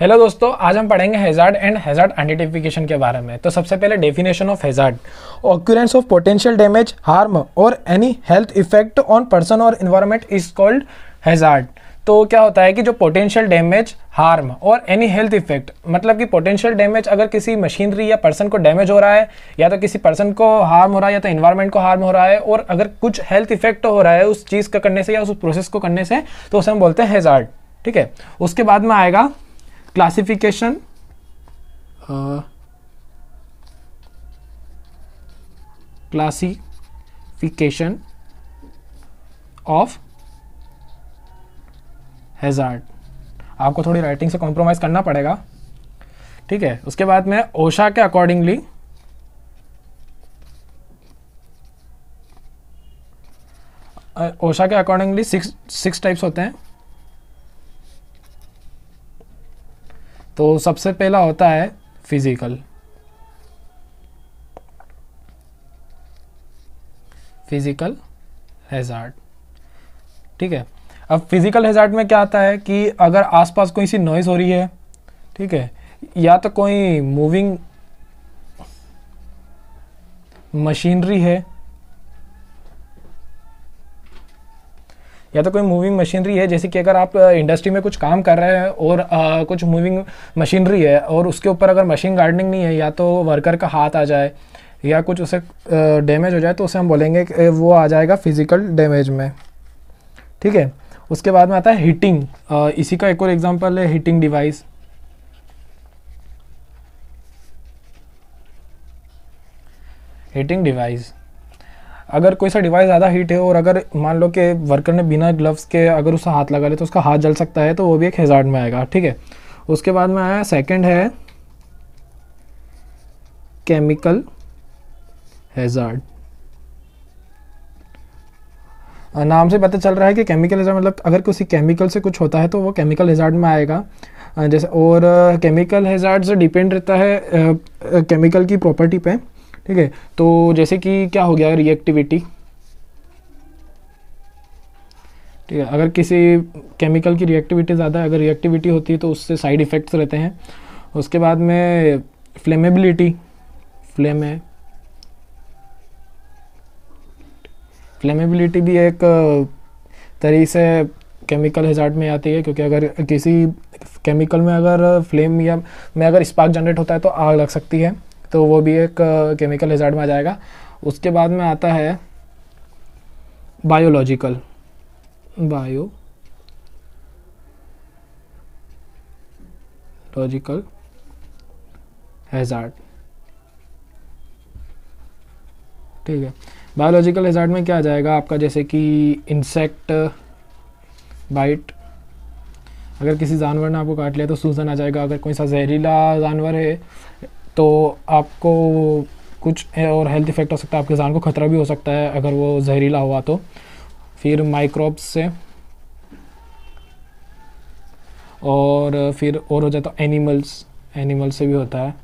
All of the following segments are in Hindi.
हेलो दोस्तों आज हम पढ़ेंगे हेजार्ड एंड हेजार्ड आइडेंटिफिकेशन के बारे में तो सबसे पहले definition of hazard occurrence of potential damage harm और any health effect on person और इन्वायरमेंट इज कॉल्ड हेजार्ड तो क्या होता है कि जो पोटेंशियल डैमेज हार्म और एनी हेल्थ इफेक्ट मतलब कि पोटेंशियल डैमेज अगर किसी मशीनरी या पर्सन को डैमेज हो रहा है या तो किसी पर्सन को हार्म हो रहा है या तो इन्वायरमेंट को हार्म हो रहा है और अगर कुछ हेल्थ इफेक्ट हो रहा है उस चीज़ का करने से या उस प्रोसेस को करने से तो उसे हम बोलते हैं हेजार्ड ठीक है उसके बाद में आएगा क्लासिफिकेशन क्लासिफिकेशन ऑफ हेजार्ड आपको थोड़ी राइटिंग से कॉम्प्रोमाइज़ करना पड़ेगा ठीक है उसके बाद में ओशा के अकॉर्डिंगली ओशा के अकॉर्डिंगली सिक्स सिक्स टाइप्स होते हैं तो सबसे पहला होता है फिज़िकल फिज़िकल हैज़ार्ड ठीक है अब फिज़िकल हैज़ार्ड में क्या आता है कि अगर आसपास कोई सी नॉइज़ हो रही है ठीक है या तो कोई मूविंग मशीनरी है या तो कोई मूविंग मशीनरी है जैसे कि अगर आप इंडस्ट्री में कुछ काम कर रहे हैं और आ, कुछ मूविंग मशीनरी है और उसके ऊपर अगर मशीन गार्डनिंग नहीं है या तो वर्कर का हाथ आ जाए या कुछ उसे डैमेज हो जाए तो उसे हम बोलेंगे कि वो आ जाएगा फिजिकल डैमेज में ठीक है उसके बाद में आता है हीटिंग इसी का एक और एग्जांपल है हीटिंग डिवाइस हीटिंग डिवाइस अगर कोई सा डिवाइस ज़्यादा हीट है और अगर मान लो कि वर्कर ने बिना ग्लव्स के अगर उसका हाथ लगा ले तो उसका हाथ जल सकता है तो वो भी एक हेजार्ड में आएगा ठीक है उसके बाद में आया सेकंड है केमिकल हेजार्ड नाम से पता चल रहा है कि केमिकल हेजार्ड मतलब अगर किसी केमिकल से कुछ होता है तो वो केमिकल हेजार्ड में आएगा जैसे और केमिकल हेजार्ड से डिपेंड रहता है केमिकल की प्रॉपर्टी पे ठीक है तो जैसे कि क्या हो गया रिएक्टिविटी ठीक है अगर किसी केमिकल की रिएक्टिविटी ज़्यादा है अगर रिएक्टिविटी होती है तो उससे साइड इफ़ेक्ट्स रहते हैं उसके बाद में फ्लेमेबिलिटी फ्लेम है फ्लेमेबिलिटी भी एक तरीके से केमिकल हिजार्ट में आती है क्योंकि अगर किसी केमिकल में अगर फ्लेम या में अगर स्पार्क जनरेट होता है तो आग लग सकती है तो वो भी एक केमिकल हिजार्ड में आ जाएगा उसके बाद में आता है बायोलॉजिकल बायो लॉजिकल हैज़ार्ड ठीक है बायोलॉजिकल हिजार्ड में क्या आ जाएगा आपका जैसे कि इंसेक्ट बाइट अगर किसी जानवर ने आपको काट लिया तो सूजन आ जाएगा अगर कोई सा जहरीला जानवर है तो आपको कुछ और हेल्थ इफेक्ट हो सकता है आपके जान को ख़तरा भी हो सकता है अगर वो जहरीला हुआ तो फिर माइक्रोब्स से और फिर और हो जाता है एनिमल्स से भी होता है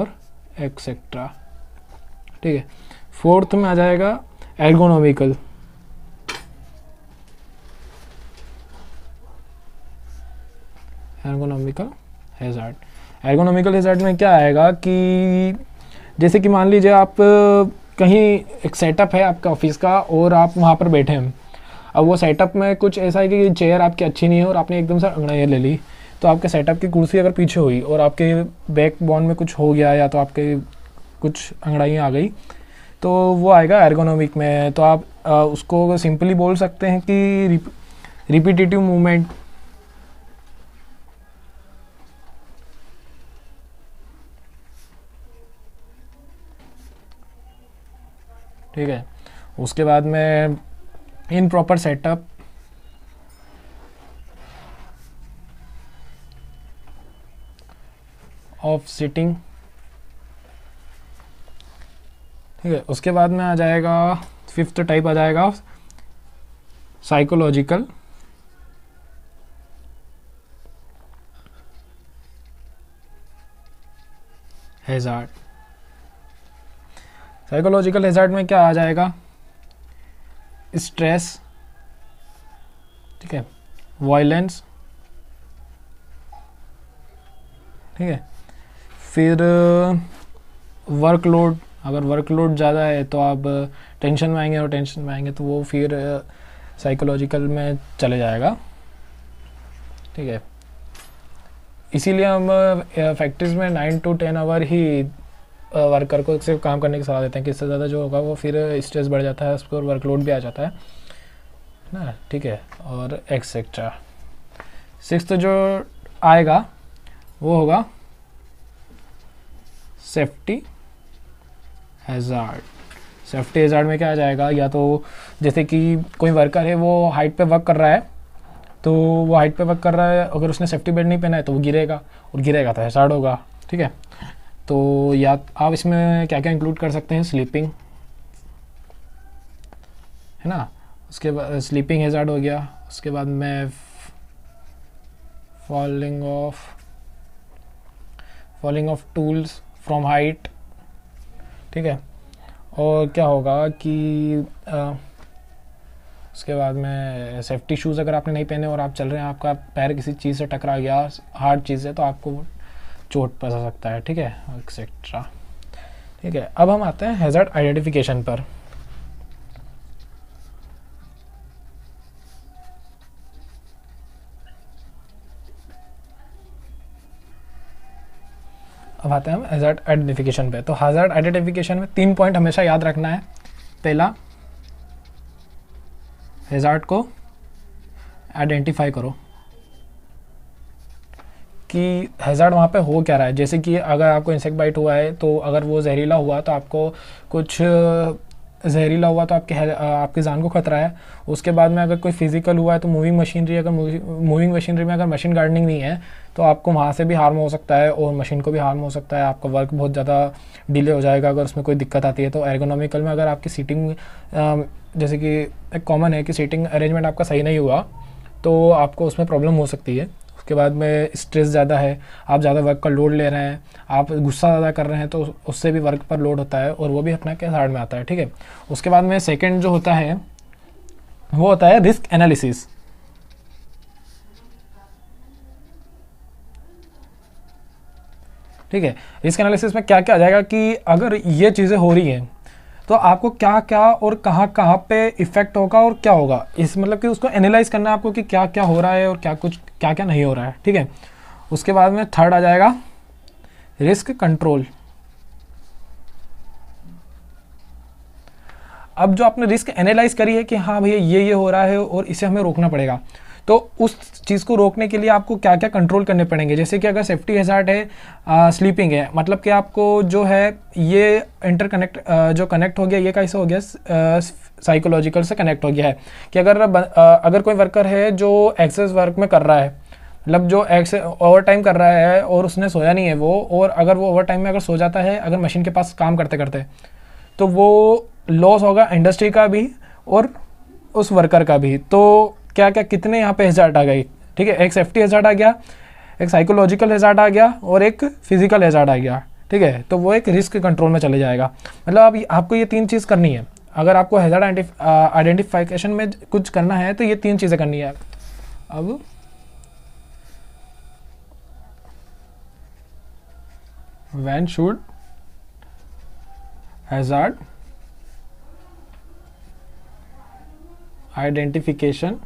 और एक्सेट्रा ठीक है फोर्थ में आ जाएगा एल्गोनोमिकल एल्गोनोमिकल hazard एर्गोनॉमिकल रिजल्ट में क्या आएगा कि जैसे कि मान लीजिए आप कहीं एक सेटअप है आपके ऑफिस का और आप वहाँ पर बैठे हैं अब वो सेटअप में कुछ ऐसा है कि चेयर आपकी अच्छी नहीं है और आपने एकदम से अंगड़ाइया ले ली तो आपके सेटअप की कुर्सी अगर पीछे हुई और आपके बैक बॉन में कुछ हो गया या तो आपके कुछ अंगड़ाइयाँ आ गई तो वो आएगा एर्गोनॉमिक में तो आप आ, उसको सिंपली बोल सकते हैं कि रिप, रिपीटिटिव मूवमेंट ठीक है उसके बाद में in proper setup of sitting ठीक है उसके बाद में आ जाएगा फिफ्थ टाइप आ जाएगा साइकोलॉजिकल हेजार्ड साइकोलॉजिकल हेजार्ट में क्या आ जाएगा स्ट्रेस ठीक है वायलेंस ठीक है फिर वर्कलोड uh, अगर वर्कलोड ज़्यादा है तो आप टेंशन uh, में आएंगे और टेंशन में आएंगे तो वो फिर साइकोलॉजिकल uh, में चले जाएगा ठीक है इसीलिए हम फैक्ट्रीज में नाइन टू टेन आवर ही वर्कर को सिर्फ काम करने की सलाह देते हैं कि इससे ज़्यादा जो होगा वो फिर स्ट्रेस बढ़ जाता है उसके वर्कलोड भी आ जाता है ना ठीक है और एक्सेट्रा सिक्स जो आएगा वो होगा सेफ्टी हेजार्ड सेफ्टी हेजार्ड में क्या आ जाएगा या तो जैसे कि कोई वर्कर है वो हाइट पे वर्क कर रहा है तो वो हाइट पे वर्क कर रहा है अगर उसने सेफ्टी बेल्ट नहीं पहना है तो वो गिरेगा और गिरेगा तो हेजार्ड होगा ठीक है तो या आप इसमें क्या क्या इंक्लूड कर सकते हैं स्लीपिंग है ना उसके बाद स्लीपिंग हेजार्ड हो गया उसके बाद में falling of falling of tools from height ठीक है और क्या होगा कि आ, उसके बाद में सेफ्टी शूज़ अगर आपने नहीं पहने और आप चल रहे हैं आपका पैर किसी चीज़ से टकरा गया हार्ड चीज़ है तो आपको चोट पहुँचा सकता है ठीक है एक्सेट्रा ठीक है अब हम आते हैं हैज़र्ड आइडेंटिफिकेशन पर अब आते हैं हम हैज़र्ड आइडेंटिफिकेशन पे तो हैज़र्ड आइडेंटिफिकेशन में तीन पॉइंट हमेशा याद रखना है पहला हैज़ार्ड को आइडेंटिफाई करो कि हैज़ार्ड वहाँ पे हो क्या रहा है जैसे कि अगर आपको इंसेक्ट बाइट हुआ है तो अगर वो जहरीला हुआ तो आपको कुछ जहरीला हुआ तो आपके आपकी जान को खतरा है उसके बाद में अगर कोई फिजिकल हुआ है तो मूविंग मशीनरी अगर मूविंग मशीनरी में अगर मशीन गार्डनिंग नहीं है तो आपको वहाँ से भी हार्म हो सकता है और मशीन को भी हार्म हो सकता है आपका वर्क बहुत ज़्यादा डिले हो जाएगा अगर उसमें कोई दिक्कत आती है तो एर्गोनॉमिकल में अगर आपकी सीटिंग जैसे कि एक कॉमन है कि सीटिंग अरेंजमेंट आपका सही नहीं हुआ तो आपको उसमें प्रॉब्लम हो सकती है उसके बाद में स्ट्रेस ज़्यादा है आप ज़्यादा वर्क का लोड ले रहे हैं आप गुस्सा ज़्यादा कर रहे हैं तो उससे भी वर्क पर लोड होता है और वो भी अपना के हार्ड में आता है ठीक है उसके बाद में सेकेंड जो होता है वो होता है रिस्क एनालिसिस ठीक है रिस्क एनालिसिस में क्या क्या आ जाएगा कि अगर ये चीज़ें हो रही हैं तो आपको क्या क्या और कहाँ कहाँ पे इफेक्ट होगा और क्या होगा इस मतलब कि उसको एनालाइज करना है आपको कि क्या क्या हो रहा है और क्या कुछ क्या क्या नहीं हो रहा है ठीक है उसके बाद में थर्ड आ जाएगा रिस्क कंट्रोल अब जो आपने रिस्क एनालाइज करी है कि हाँ भैया ये ये हो रहा है और इसे हमें रोकना पड़ेगा तो उस चीज़ को रोकने के लिए आपको क्या क्या कंट्रोल करने पड़ेंगे जैसे कि अगर सेफ्टी हेजार्ट है आ, स्लीपिंग है मतलब कि आपको जो है ये इंटरकनेक्ट जो कनेक्ट हो गया ये कैसे हो गया साइकोलॉजिकल से कनेक्ट हो गया है कि अगर आ, अगर कोई वर्कर है जो एक्सेस वर्क में कर रहा है मतलब जो एक्स ओवर टाइम कर रहा है और उसने सोया नहीं है वो और अगर वो ओवर टाइम में अगर सो जाता है अगर मशीन के पास काम करते करते तो वो लॉस होगा इंडस्ट्री का भी और उस वर्कर का भी तो क्या क्या कितने यहाँ पे हेजार्ट आ गए ठीक है एक सेफ्टी हेजार्ट आ गया एक साइकोलॉजिकल हेजार्ट आ गया और एक फिजिकल हेजार्ट आ गया ठीक है तो वो एक रिस्क कंट्रोल में चले जाएगा मतलब अब आपको ये तीन चीज़ करनी है अगर आपको हेजार्ट आइडेंटिफिकेशन में कुछ करना है तो ये तीन चीज़ें करनी है अब when should hazard identification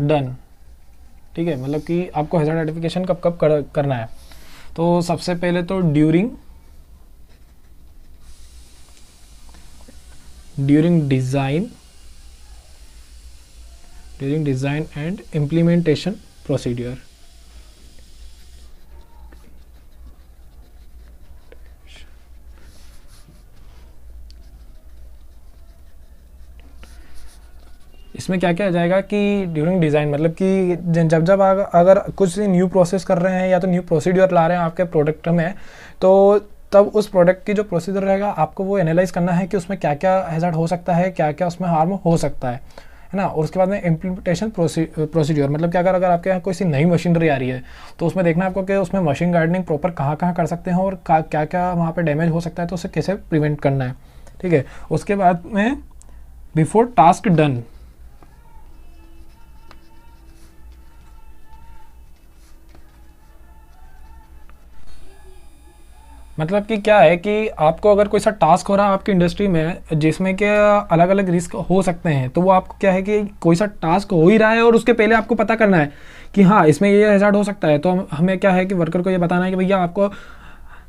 done ठीक है मतलब कि आपको हेजर आइडेंटिफिकेशन कब कब कर, करना है तो सबसे पहले तो during during design during design and implementation procedure इसमें क्या क्या जाएगा कि ड्यूरिंग डिज़ाइन मतलब कि जब जब अगर कुछ न्यू प्रोसेस कर रहे हैं या तो न्यू प्रोसीड्योर ला रहे हैं आपके प्रोडक्ट में तो तब उस प्रोडक्ट की जो प्रोसीजर रहेगा आपको वो एनालाइज करना है कि उसमें क्या क्या हैजार्ड हो सकता है क्या क्या उसमें हार्म हो सकता है है ना और उसके बाद में इम्प्लीमेंटेशन प्रोसीड्योर मतलब कि अगर अगर आपके यहाँ कोई सी नई मशीनरी आ रही है तो उसमें देखना आपको कि उसमें मशीन गार्डनिंग प्रॉपर कहाँ कहाँ कर सकते हैं और क्या क्या वहाँ पर डैमेज हो सकता है तो उसे कैसे प्रिवेंट करना है ठीक है उसके बाद में बिफोर टास्क डन मतलब कि क्या है कि आपको अगर कोई सा टास्क हो रहा है आपकी इंडस्ट्री में जिसमें कि अलग अलग रिस्क हो सकते हैं तो वो आपको क्या है कि कोई सा टास्क हो ही रहा है और उसके पहले आपको पता करना है कि हाँ इसमें ये हैजार्ड हो सकता है तो हमें क्या है कि वर्कर को ये बताना है कि भैया आपको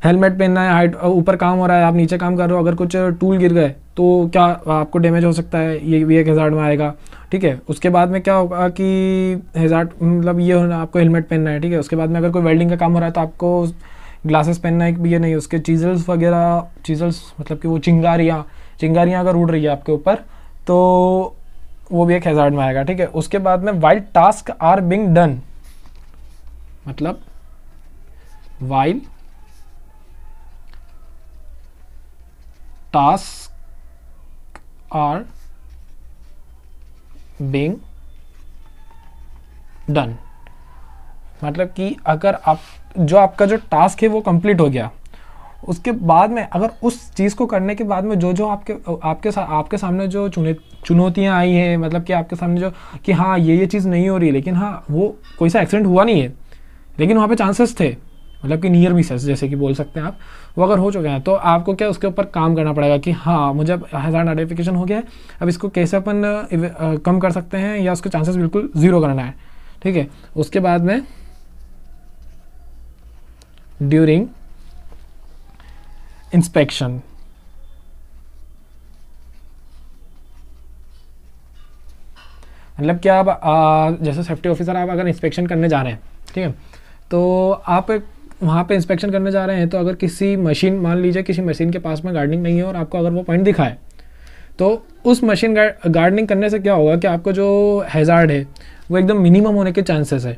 हेलमेट पहनना है हाइट ऊपर काम हो रहा है आप नीचे काम कर रहे हो अगर कुछ टूल गिर गए तो क्या आपको डैमेज हो सकता है ये भी एक हज़ार्ड में आएगा ठीक है उसके बाद में क्या होगा कि हज़ार्ड मतलब ये होना आपको हेलमेट पहनना है ठीक है उसके बाद में अगर कोई वेल्डिंग का काम हो रहा है तो आपको ग्लासेस पहनना एक भी ये नहीं उसके चीजल्स वगैरह चीजल्स मतलब कि वो चिंगारियाँ चिंगारियाँ अगर उड़ रही है आपके ऊपर तो वो भी एक हेजार्ड में आएगा ठीक है उसके बाद में while task are being done मतलब while task are being done मतलब कि अगर आप जो आपका जो टास्क है वो कंप्लीट हो गया उसके बाद में अगर उस चीज़ को करने के बाद में जो जो आपके आपके सा, आपके सामने जो चुने चुनौतियाँ आई हैं मतलब कि आपके सामने जो कि हाँ ये ये चीज़ नहीं हो रही लेकिन हाँ वो कोई सा एक्सीडेंट हुआ नहीं है लेकिन वहाँ पे चांसेस थे मतलब कि नियर मिसेस जैसे कि बोल सकते हैं आप वो अगर हो चुके हैं तो आपको क्या उसके ऊपर काम करना पड़ेगा कि हाँ मुझे अब हज़ार नोटिफिकेशन हो गया है अब इसको कैसे अपन कम कर सकते हैं या उसके चांसेस बिल्कुल ज़ीरो करना है ठीक है उसके बाद में during inspection. मतलब क्या आप जैसे सेफ्टी ऑफिसर आप अगर इंस्पेक्शन करने जा रहे हैं ठीक है तो आप वहाँ पे इंस्पेक्शन करने जा रहे हैं तो अगर किसी मशीन मान लीजिए किसी मशीन के पास में गार्डनिंग नहीं है और आपको अगर वो पॉइंट दिखाए तो उस मशीन गार्डनिंग करने से क्या होगा कि आपको जो हैज़ार्ड है वो एकदम मिनिमम होने के चांसेस है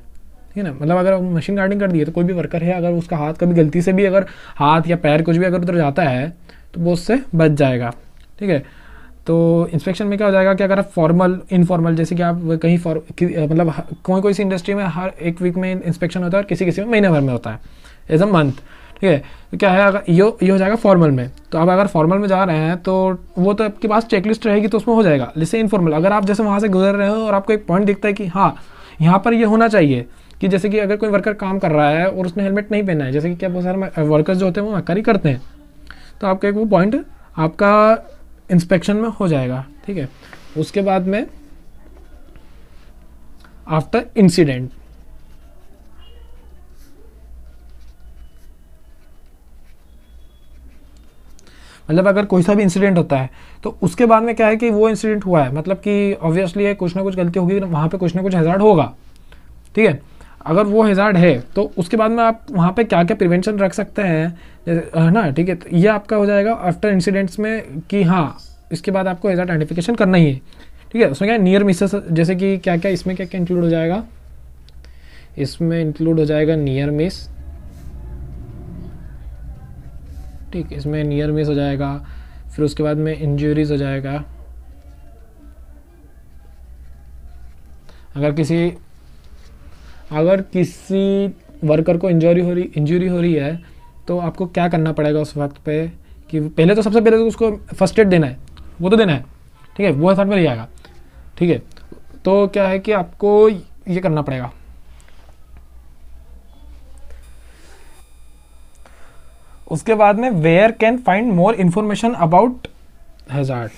है ना मतलब अगर मशीन गार्डिंग कर दिए तो कोई भी वर्कर है अगर उसका हाथ कभी गलती से भी अगर हाथ या पैर कुछ भी अगर उधर जाता है तो वो उससे बच जाएगा ठीक है तो इंस्पेक्शन में क्या हो जाएगा कि अगर आप फॉर्मल इनफॉर्मल जैसे कि आप कहीं फॉर मतलब कोई कोई सी इंडस्ट्री में हर एक वीक में इंस्पेक्शन होता है और किसी किसी में महीने भर में होता है एज अ मंथ ठीक है तो क्या है अगर ये ये हो जाएगा फॉर्मल में तो आप अगर फॉर्मल में जा रहे हैं तो वो तो आपके पास चेकलिस्ट रहेगी तो उसमें हो जाएगा जैसे इनफॉर्मल अगर आप जैसे वहाँ से गुजर रहे हो और आपको एक पॉइंट दिखता है कि हाँ यहाँ पर ये होना चाहिए कि जैसे कि अगर कोई वर्कर काम कर रहा है और उसने हेलमेट नहीं पहना है जैसे कि क्या बहुत सारे वर्कर्स जो होते हैं वो मक्कारी करते हैं तो आपका एक वो पॉइंट आपका इंस्पेक्शन में हो जाएगा ठीक है उसके बाद में आफ्टर इंसिडेंट मतलब अगर कोई सा भी इंसिडेंट होता है तो उसके बाद में क्या है कि वो इंसिडेंट हुआ है मतलब कि ऑब्वियसली कुछ ना कुछ गलती होगी वहां पे कुछ ना कुछ हजार्ड होगा ठीक है अगर वो हेजार्ड है तो उसके बाद में आप वहाँ पे क्या क्या प्रिवेंशन रख सकते हैं जैसे है ना ठीक है तो ये आपका हो जाएगा आफ्टर इंसिडेंट्स में कि हाँ इसके बाद आपको हेजार्ड आइडेंटिफिकेशन करना ही है ठीक है उसमें क्या नियर मिसेस जैसे कि क्या क्या इसमें क्या क्या इंक्लूड हो जाएगा इसमें इंक्लूड हो जाएगा नियर मिस ठीक इसमें नियर मिस हो जाएगा फिर उसके बाद में इंजरीज हो जाएगा अगर किसी अगर किसी वर्कर को इंजरी हो रही इंजरी हो रही है तो आपको क्या करना पड़ेगा उस वक्त पे कि पहले तो सबसे पहले तो उसको फर्स्ट एड देना है वो तो देना है ठीक है वो साथ में ले आएगा ठीक है तो क्या है कि आपको ये करना पड़ेगा उसके बाद में where can find more information about hazard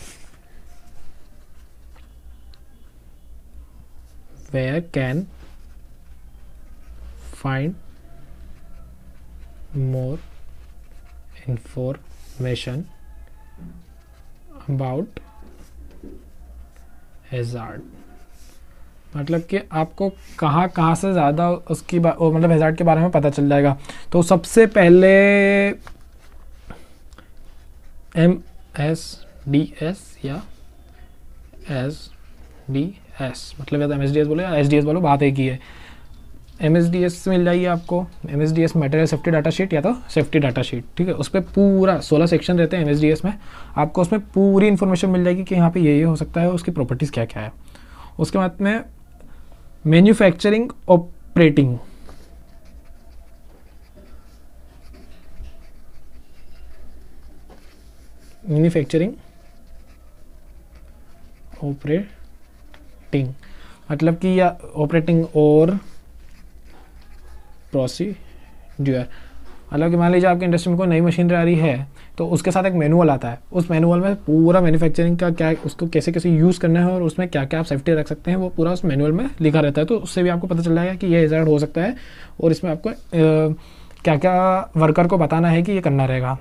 where can find more information about hazard मतलब कि आपको कहाँ कहाँ से ज़्यादा उसकी वो मतलब हेजार्ड के बारे में पता चल जाएगा तो सबसे पहले एम एस डी एस या एस डी एस मतलब या एम एस डी एस बोलो या एस डी एस बोलो बात एक ही है एम मिल जाएगी आपको M S D S material safety data sheet या तो सेफ्टी डाटा शीट ठीक है उस पर पूरा सोलह सेक्शन रहते हैं एम में आपको उसमें पूरी इन्फॉर्मेशन मिल जाएगी कि यहाँ पे ये ये हो सकता है उसकी प्रॉपर्टीज़ क्या क्या है उसके बाद में मैन्युफैक्चरिंग ऑपरेटिंग मैन्युफैक्चरिंग ऑपरेटिंग मतलब कि या ऑपरेटिंग और प्रोसीड्यूअर मतलब कि मान लीजिए आपकी इंडस्ट्री में कोई नई मशीनरी आ रही है तो उसके साथ एक मैनुअल आता है उस मैनुअल में पूरा मैन्युफैक्चरिंग का क्या उसको कैसे कैसे यूज़ करना है और उसमें क्या क्या आप सेफ्टी रख सकते हैं वो पूरा उस मैनुअल में लिखा रहता है तो उससे भी आपको पता चल जाएगा कि ये रिजल्ट हो सकता है और इसमें आपको आ, क्या क्या वर्कर को बताना है कि ये करना रहेगा